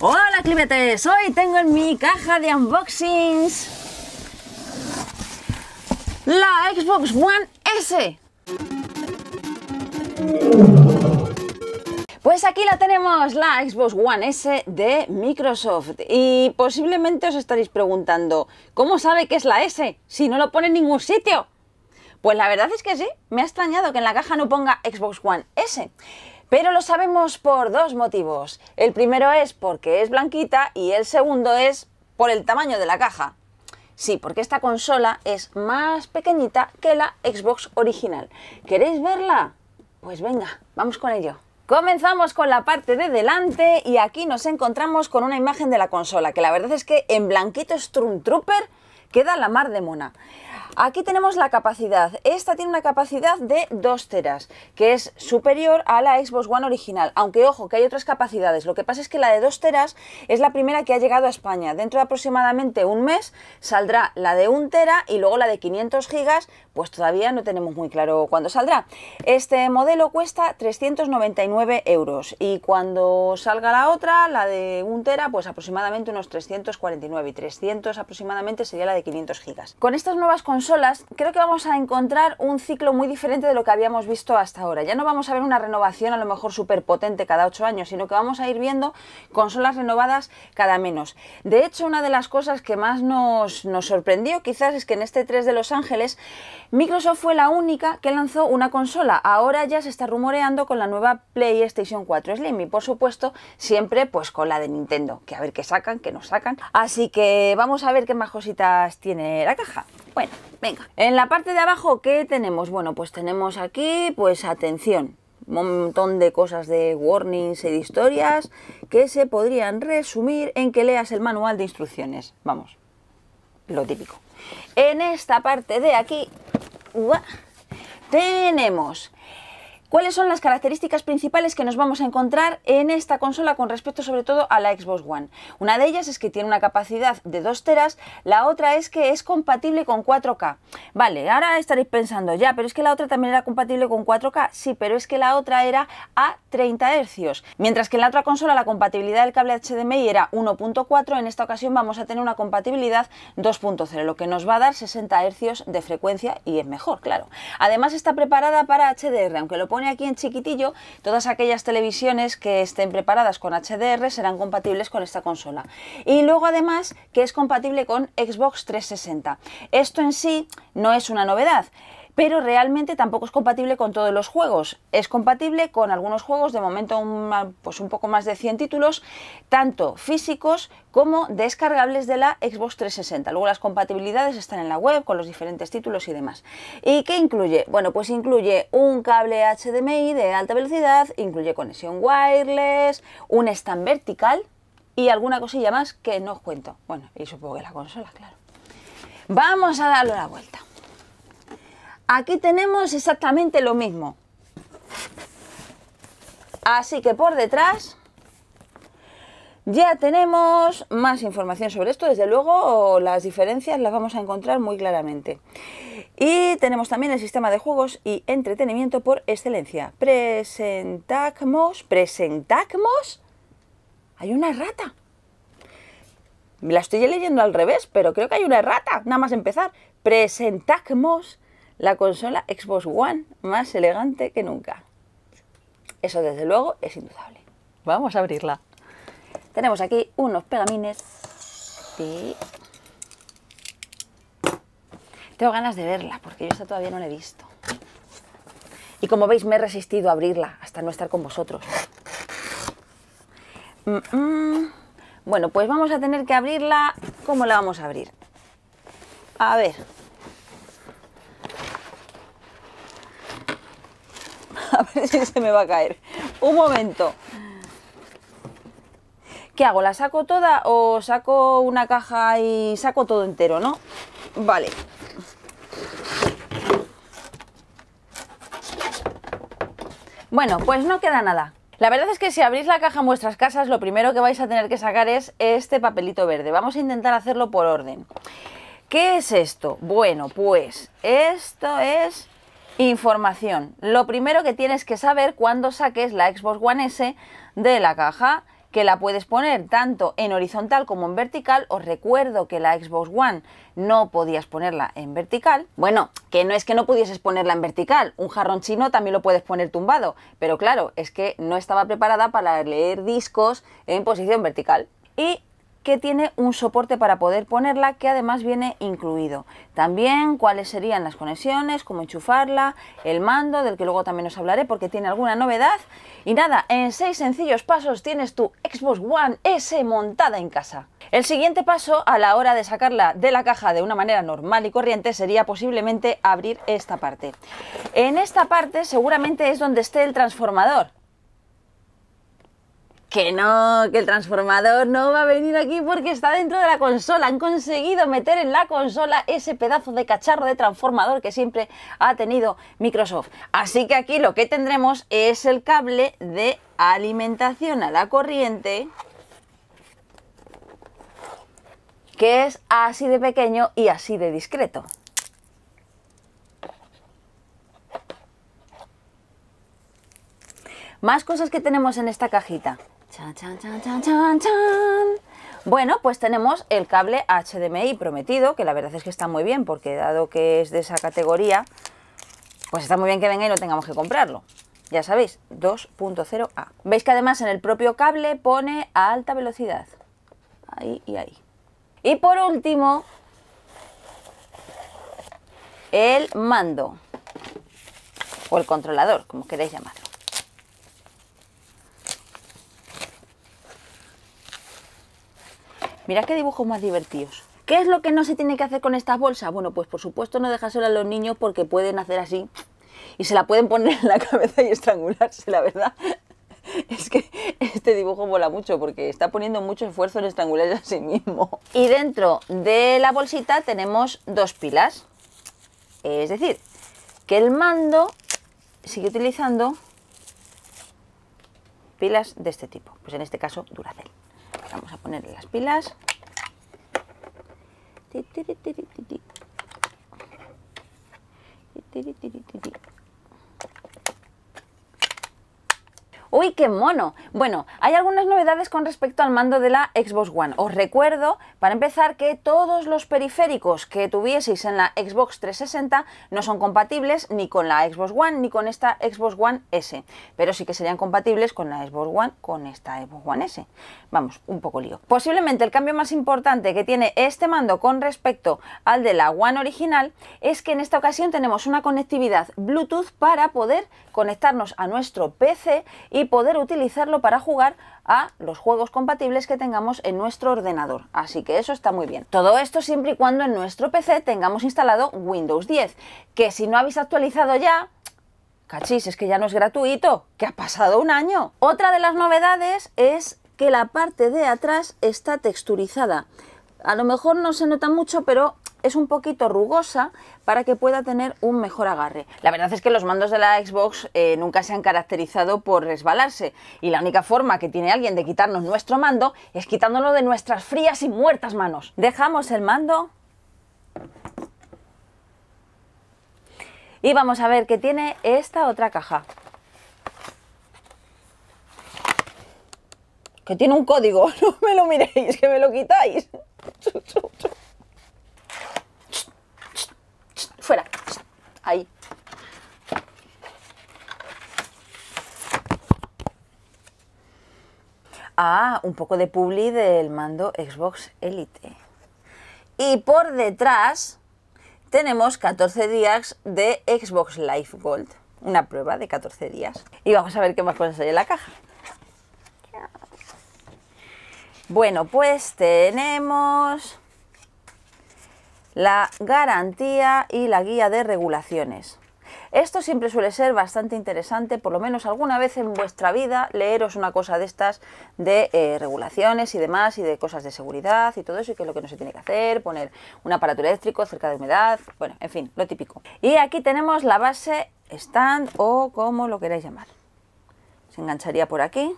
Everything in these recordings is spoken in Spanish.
Hola climetes, hoy tengo en mi caja de unboxings la Xbox One S. Pues aquí la tenemos, la Xbox One S de Microsoft. Y posiblemente os estaréis preguntando, ¿cómo sabe que es la S si no lo pone en ningún sitio? Pues la verdad es que sí, me ha extrañado que en la caja no ponga Xbox One S. Pero lo sabemos por dos motivos. El primero es porque es blanquita y el segundo es por el tamaño de la caja. Sí, porque esta consola es más pequeñita que la Xbox original. ¿Queréis verla? Pues venga, vamos con ello. Comenzamos con la parte de delante y aquí nos encontramos con una imagen de la consola, que la verdad es que en blanquito Strum Trooper queda la mar de mona. Aquí tenemos la capacidad. Esta tiene una capacidad de 2 teras, que es superior a la Xbox One original. Aunque ojo, que hay otras capacidades. Lo que pasa es que la de 2 teras es la primera que ha llegado a España. Dentro de aproximadamente un mes saldrá la de 1 tera y luego la de 500 gigas, pues todavía no tenemos muy claro cuándo saldrá. Este modelo cuesta 399 euros y cuando salga la otra, la de 1 tera, pues aproximadamente unos 349 y 300 aproximadamente sería la de 500 gigas. Con estas nuevas consolas creo que vamos a encontrar un ciclo muy diferente de lo que habíamos visto hasta ahora. Ya no vamos a ver una renovación a lo mejor súper potente cada 8 años, sino que vamos a ir viendo consolas renovadas cada menos. De hecho, una de las cosas que más nos, sorprendió quizás es que en este 3 de Los Ángeles, Microsoft fue la única que lanzó una consola. Ahora ya se está rumoreando con la nueva PlayStation 4 Slim y por supuesto siempre pues con la de Nintendo, que a ver qué sacan, que no sacan. Así que vamos a ver qué más cositas tiene la caja. Bueno, venga. En la parte de abajo, ¿qué tenemos? Bueno, pues tenemos aquí, pues atención, un montón de cosas de warnings y de historias que se podrían resumir en que leas el manual de instrucciones. Vamos, lo típico. En esta parte de aquí tenemos ¿Cuáles son las características principales que nos vamos a encontrar en esta consola con respecto sobre todo a la Xbox One? Una de ellas es que tiene una capacidad de 2 teras, la otra es que es compatible con 4K. Vale, ahora estaréis pensando, ya, pero es que la otra también era compatible con 4K. Sí, pero es que la otra era a 30 Hz. Mientras que en la otra consola la compatibilidad del cable HDMI era 1.4, en esta ocasión vamos a tener una compatibilidad 2.0, lo que nos va a dar 60 Hz de frecuencia y es mejor, claro. Además está preparada para HDR, aunque lo aquí en chiquitillo, todas aquellas televisiones que estén preparadas con HDR serán compatibles con esta consola. Y luego además que es compatible con Xbox 360. Esto en sí no es una novedad pero realmente tampoco es compatible con todos los juegos. Es compatible con algunos juegos, de momento un, pues un poco más de 100 títulos, tanto físicos como descargables de la Xbox 360. Luego las compatibilidades están en la web con los diferentes títulos y demás. ¿Y qué incluye? Bueno, pues incluye un cable HDMI de alta velocidad, incluye conexión wireless, un stand vertical y alguna cosilla más que no os cuento. Bueno, y supongo que la consola, claro. Vamos a darle la vuelta. Aquí tenemos exactamente lo mismo. Así que por detrás ya tenemos más información sobre esto, desde luego las diferencias las vamos a encontrar muy claramente. Y tenemos también el sistema de juegos y entretenimiento por excelencia. Presentacmos, presentacmos, hay una rata. La estoy leyendo al revés, pero creo que hay una rata, nada más empezar. Presentacmos la consola Xbox One más elegante que nunca. Eso desde luego es indudable. Vamos a abrirla. Tenemos aquí unos pegamines Tengo ganas de verla porque yo esta todavía no la he visto. Y como veis me he resistido a abrirla hasta no estar con vosotros. Bueno, pues vamos a tener que abrirla. ¿Cómo la vamos a abrir? A ver, A ver si se me va a caer. Un momento. ¿Qué hago? ¿La saco toda o saco una caja y saco todo entero, no? Vale. Bueno, pues no queda nada. La verdad es que si abrís la caja en vuestras casas, lo primero que vais a tener que sacar es este papelito verde. Vamos a intentar hacerlo por orden. ¿Qué es esto? Bueno, pues esto es Información. Lo primero que tienes que saber cuando saques la Xbox One S de la caja, que la puedes poner tanto en horizontal como en vertical. Os recuerdo que la Xbox One no podías ponerla en vertical. Bueno, que no es que no pudieses ponerla en vertical, un jarrón chino también lo puedes poner tumbado, pero claro, es que no estaba preparada para leer discos en posición vertical. Y que tiene un soporte para poder ponerla que además viene incluido. También cuáles serían las conexiones, cómo enchufarla, el mando del que luego también os hablaré porque tiene alguna novedad. Y nada, en seis sencillos pasos tienes tu Xbox One S montada en casa. El siguiente paso a la hora de sacarla de la caja de una manera normal y corriente sería posiblemente abrir esta parte. En esta parte seguramente es donde esté el transformador que no, que el transformador no va a venir aquí porque está dentro de la consola. Han conseguido meter en la consola ese pedazo de cacharro de transformador que siempre ha tenido Microsoft. Así que aquí lo que tendremos es el cable de alimentación a la corriente que es así de pequeño y así de discreto. Más cosas que tenemos en esta cajita. Bueno, pues tenemos el cable HDMI prometido, que la verdad es que está muy bien, porque dado que es de esa categoría, pues está muy bien que venga y no tengamos que comprarlo. Ya sabéis, 2.0A. Veis que además en el propio cable pone a alta velocidad. Ahí y ahí. Y por último, el mando. O el controlador, como queréis llamar. Mira qué dibujos más divertidos. ¿Qué es lo que no se tiene que hacer con esta bolsa? Bueno, pues por supuesto no solo a los niños porque pueden hacer así y se la pueden poner en la cabeza y estrangularse, la verdad. Es que este dibujo mola mucho porque está poniendo mucho esfuerzo en estrangularse a sí mismo. Y dentro de la bolsita tenemos dos pilas. Es decir, que el mando sigue utilizando pilas de este tipo. Pues en este caso, Duracell vamos a ponerle las pilas. Tiri, tiri, tiri, tiri. Tiri, tiri, ¡Uy, qué mono! Bueno, hay algunas novedades con respecto al mando de la Xbox One. Os recuerdo, para empezar, que todos los periféricos que tuvieseis en la Xbox 360 no son compatibles ni con la Xbox One ni con esta Xbox One S, pero sí que serían compatibles con la Xbox One con esta Xbox One S. Vamos, un poco lío. Posiblemente el cambio más importante que tiene este mando con respecto al de la One original es que en esta ocasión tenemos una conectividad Bluetooth para poder conectarnos a nuestro PC y poder utilizarlo para jugar a los juegos compatibles que tengamos en nuestro ordenador. Así que eso está muy bien. Todo esto siempre y cuando en nuestro PC tengamos instalado Windows 10, que si no habéis actualizado ya, cachis, es que ya no es gratuito, que ha pasado un año. Otra de las novedades es que la parte de atrás está texturizada. A lo mejor no se nota mucho, pero es un poquito rugosa para que pueda tener un mejor agarre. La verdad es que los mandos de la Xbox eh, nunca se han caracterizado por resbalarse y la única forma que tiene alguien de quitarnos nuestro mando es quitándolo de nuestras frías y muertas manos. Dejamos el mando y vamos a ver qué tiene esta otra caja. Que tiene un código, no me lo miréis, que me lo quitáis. un poco de publi del mando Xbox Elite. Y por detrás tenemos 14 días de Xbox Live Gold. Una prueba de 14 días. Y vamos a ver qué más cosas hay en la caja. Bueno, pues tenemos la garantía y la guía de regulaciones. Esto siempre suele ser bastante interesante, por lo menos alguna vez en vuestra vida, leeros una cosa de estas de eh, regulaciones y demás, y de cosas de seguridad y todo eso, y qué es lo que no se tiene que hacer, poner un aparato eléctrico cerca de humedad, bueno, en fin, lo típico. Y aquí tenemos la base stand o como lo queráis llamar. Se engancharía por aquí,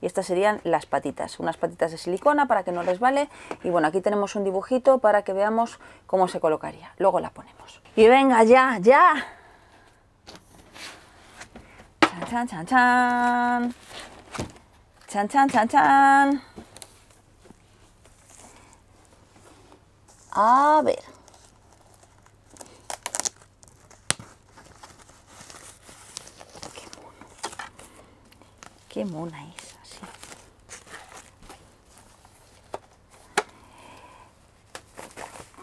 y estas serían las patitas, unas patitas de silicona para que no resbale y bueno, aquí tenemos un dibujito para que veamos cómo se colocaría, luego la ponemos. Y venga ya, ya, chan, chan, chan. Chan, chan, chan, chan. A ver. Qué mona. Qué mona es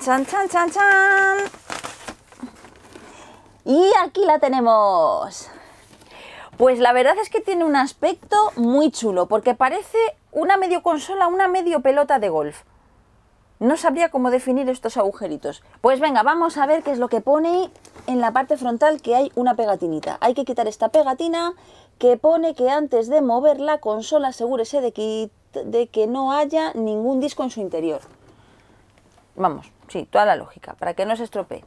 Chan, chan, chan, chan. Y aquí la tenemos. Pues la verdad es que tiene un aspecto muy chulo, porque parece una medio consola, una medio pelota de golf. No sabría cómo definir estos agujeritos. Pues venga, vamos a ver qué es lo que pone en la parte frontal, que hay una pegatinita. Hay que quitar esta pegatina que pone que antes de mover la consola asegúrese de que, de que no haya ningún disco en su interior. Vamos, sí, toda la lógica, para que no se estropee.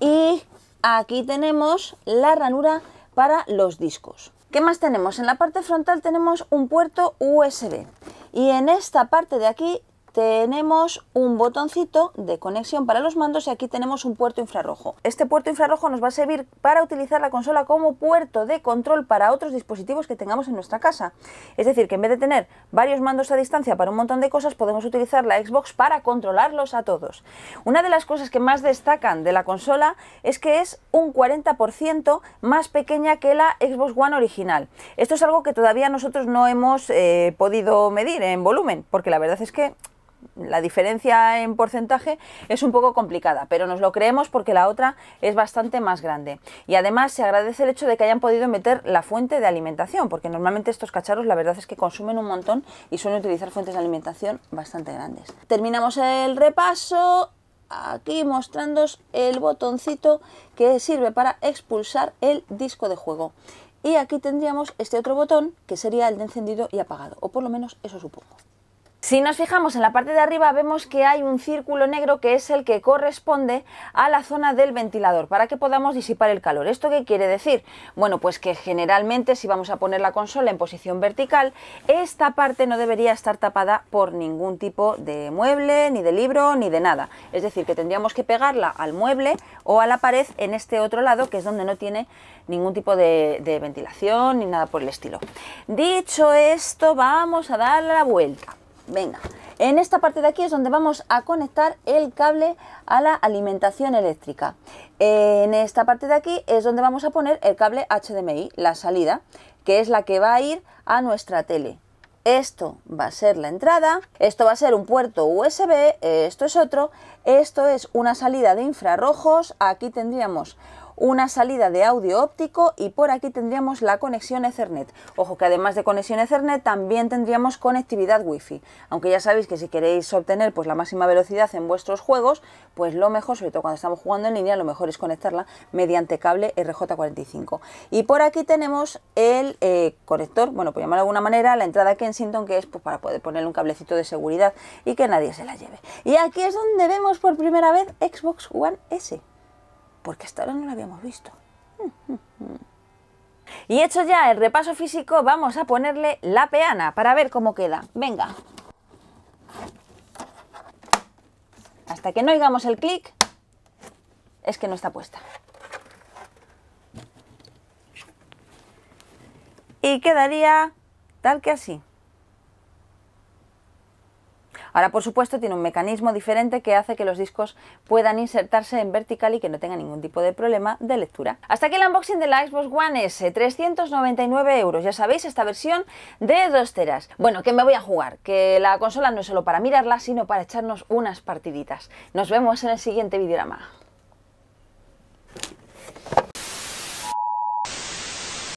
Y aquí tenemos la ranura para los discos. ¿Qué más tenemos? En la parte frontal tenemos un puerto USB y en esta parte de aquí tenemos un botoncito de conexión para los mandos y aquí tenemos un puerto infrarrojo. Este puerto infrarrojo nos va a servir para utilizar la consola como puerto de control para otros dispositivos que tengamos en nuestra casa. Es decir, que en vez de tener varios mandos a distancia para un montón de cosas, podemos utilizar la Xbox para controlarlos a todos. Una de las cosas que más destacan de la consola es que es un 40% más pequeña que la Xbox One original. Esto es algo que todavía nosotros no hemos eh, podido medir en volumen, porque la verdad es que la diferencia en porcentaje es un poco complicada, pero nos lo creemos porque la otra es bastante más grande. Y además se agradece el hecho de que hayan podido meter la fuente de alimentación, porque normalmente estos cacharros la verdad es que consumen un montón y suelen utilizar fuentes de alimentación bastante grandes. Terminamos el repaso aquí mostrándos el botoncito que sirve para expulsar el disco de juego. Y aquí tendríamos este otro botón que sería el de encendido y apagado, o por lo menos eso supongo. Si nos fijamos en la parte de arriba vemos que hay un círculo negro que es el que corresponde a la zona del ventilador para que podamos disipar el calor. ¿Esto qué quiere decir? Bueno, pues que generalmente si vamos a poner la consola en posición vertical, esta parte no debería estar tapada por ningún tipo de mueble, ni de libro, ni de nada. Es decir, que tendríamos que pegarla al mueble o a la pared en este otro lado que es donde no tiene ningún tipo de, ventilación ni nada por el estilo. Dicho esto, vamos a darle la vuelta. Venga, en esta parte de aquí es donde vamos a conectar el cable a la alimentación eléctrica. En esta parte de aquí es donde vamos a poner el cable HDMI, la salida, que es la que va a ir a nuestra tele. Esto va a ser la entrada, esto va a ser un puerto USB, esto es otro, esto es una salida de infrarrojos, aquí tendríamos una salida de audio óptico y por aquí tendríamos la conexión Ethernet. Ojo que además de conexión Ethernet también tendríamos conectividad Wi-Fi. Aunque ya sabéis que si queréis obtener pues, la máxima velocidad en vuestros juegos, pues lo mejor, sobre todo cuando estamos jugando en línea, lo mejor es conectarla mediante cable RJ45. Y por aquí tenemos el eh, conector, bueno, por llamarlo de alguna manera, la entrada Kensington, que es pues, para poder ponerle un cablecito de seguridad y que nadie se la lleve. Y aquí es donde vemos por primera vez Xbox One S porque hasta ahora no la habíamos visto. Y hecho ya el repaso físico, vamos a ponerle la peana para ver cómo queda. Venga. Hasta que no oigamos el clic, es que no está puesta. Y quedaría tal que así. Ahora, por supuesto, tiene un mecanismo diferente que hace que los discos puedan insertarse en vertical y que no tenga ningún tipo de problema de lectura. Hasta aquí el unboxing de la Xbox One S, 399 eh, euros, ya sabéis, esta versión de 2 teras. Bueno, que me voy a jugar, que la consola no es solo para mirarla, sino para echarnos unas partiditas. Nos vemos en el siguiente videograma.